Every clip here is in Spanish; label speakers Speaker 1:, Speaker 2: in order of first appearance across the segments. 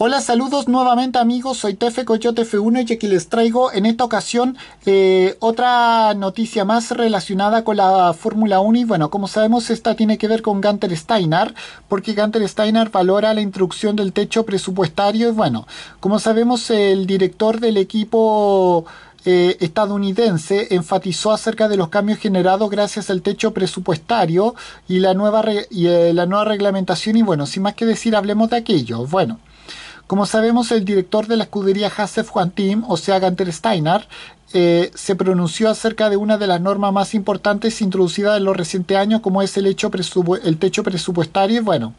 Speaker 1: Hola, saludos nuevamente amigos, soy Tefe Coyote F1 y aquí les traigo en esta ocasión eh, otra noticia más relacionada con la Fórmula 1 y bueno, como sabemos esta tiene que ver con Gunter Steiner porque Gunter Steiner valora la introducción del techo presupuestario y bueno, como sabemos el director del equipo eh, estadounidense enfatizó acerca de los cambios generados gracias al techo presupuestario y la nueva, y, eh, la nueva reglamentación y bueno, sin más que decir, hablemos de aquello. Bueno. Como sabemos, el director de la escudería Hasef Juan Team, o sea, Ganter Steinar, eh, se pronunció acerca de una de las normas más importantes introducidas en los recientes años, como es el, techo presupuestario, bueno,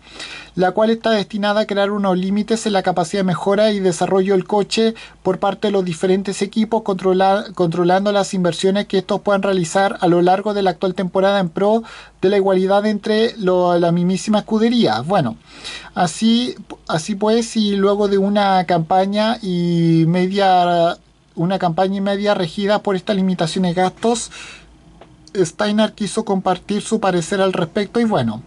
Speaker 1: la cual está destinada a crear unos límites en la capacidad de mejora y desarrollo del coche por parte de los diferentes equipos, controlando las inversiones que estos puedan realizar a lo largo de la actual temporada en pro de la igualdad entre lo, la mismísima escudería. Bueno, así, así pues, y luego de una campaña y media, una campaña y media regida por estas limitaciones de gastos, Steiner quiso compartir su parecer al respecto y bueno,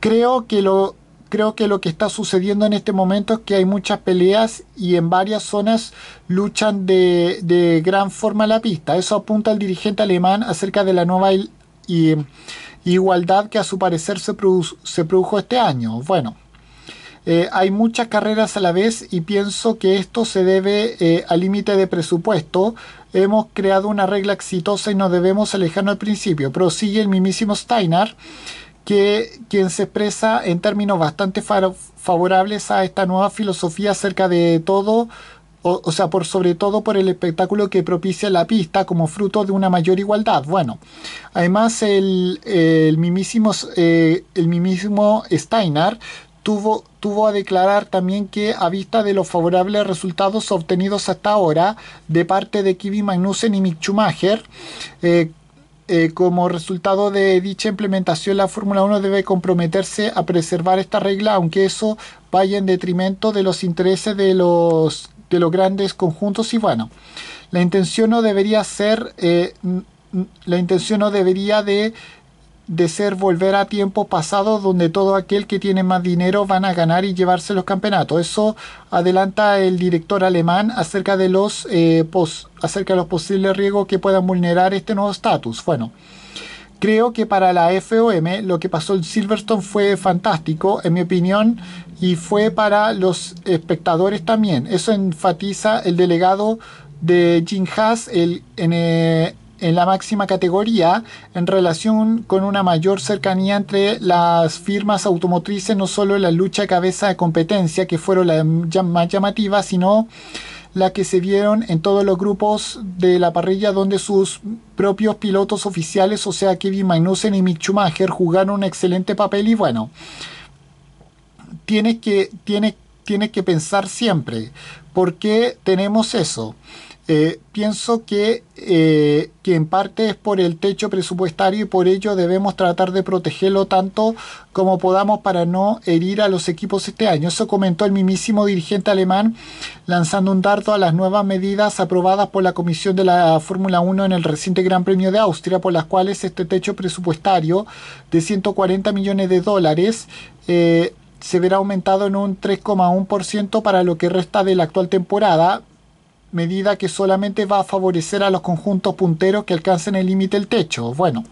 Speaker 1: creo que lo creo que lo que está sucediendo en este momento es que hay muchas peleas y en varias zonas luchan de, gran forma la pista. Eso apunta el dirigente alemán acerca de la nueva igualdad que a su parecer se, produjo este año. Bueno, eh, hay muchas carreras a la vez y pienso que esto se debe eh, al límite de presupuesto. Hemos creado una regla exitosa y nos debemos alejarnos al principio. Prosigue el mismísimo Steiner, que, quien se expresa en términos bastante favorables a esta nueva filosofía acerca de todo o, sea, por sobre todo por el espectáculo que propicia la pista como fruto de una mayor igualdad. Bueno, además el, el mismísimo, eh, el tuvo, tuvo a declarar también que a vista de los favorables resultados obtenidos hasta ahora de parte de kibi Magnussen y Mick Schumacher, eh, eh, como resultado de dicha implementación, la Fórmula 1 debe comprometerse a preservar esta regla, aunque eso vaya en detrimento de los intereses de los de los grandes conjuntos y bueno, la intención no debería ser, eh, la intención no debería de, ser volver a tiempo pasado donde todo aquel que tiene más dinero van a ganar y llevarse los campeonatos. Eso adelanta el director alemán acerca de los, eh, pos, acerca de los posibles riesgos que puedan vulnerar este nuevo estatus. Bueno. Creo que para la FOM lo que pasó en Silverstone fue fantástico, en mi opinión, y fue para los espectadores también. Eso enfatiza el delegado de Jim Haas el, en, eh, la máxima categoría en relación con una mayor cercanía entre las firmas automotrices, no solo la lucha cabeza de competencia, que fueron las más llamativas, sino la que se vieron en todos los grupos de la parrilla donde sus propios pilotos oficiales, o sea Kevin Magnussen y Mick Schumacher, jugaron un excelente papel y bueno, tienes que, tienes que pensar siempre, ¿por qué tenemos eso? Eh, pienso eh, que, en parte es por el techo presupuestario y por ello debemos tratar de protegerlo tanto como podamos para no herir a los equipos este año. Eso comentó el mismísimo dirigente alemán lanzando un dardo a las nuevas medidas aprobadas por la Comisión de la Fórmula 1 en el reciente Gran Premio de Austria, por las cuales este techo presupuestario de 140 millones de dólares eh, se verá aumentado en un 3,1% para lo que resta de la actual temporada, medida que solamente va a favorecer a los conjuntos punteros que alcancen el límite del techo. Bueno,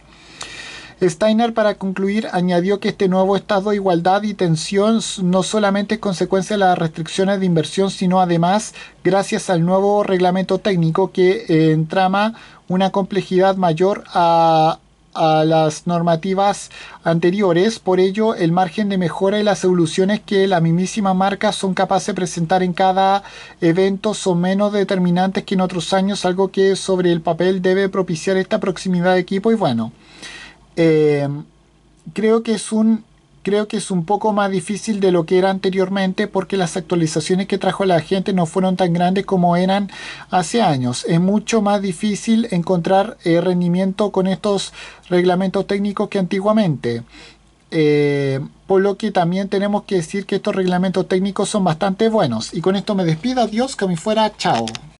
Speaker 1: Steiner para concluir añadió que este nuevo estado de igualdad y tensión no solamente es consecuencia de las restricciones de inversión, sino además gracias al nuevo reglamento técnico que eh, entrama una complejidad mayor a, a las normativas anteriores, por ello el margen de mejora y las evoluciones que la mismísima marca son capaces de presentar en cada evento son menos determinantes que en otros años, algo que sobre el papel debe propiciar esta proximidad de equipo y bueno, eh, creo que es un creo que es un poco más difícil de lo que era anteriormente porque las actualizaciones que trajo la gente no fueron tan grandes como eran hace años. Es mucho más difícil encontrar eh, rendimiento con estos reglamentos técnicos que antiguamente. Eh, por lo que también tenemos que decir que estos reglamentos técnicos son bastante buenos. Y con esto me despido. Adiós, que me fuera. Chao.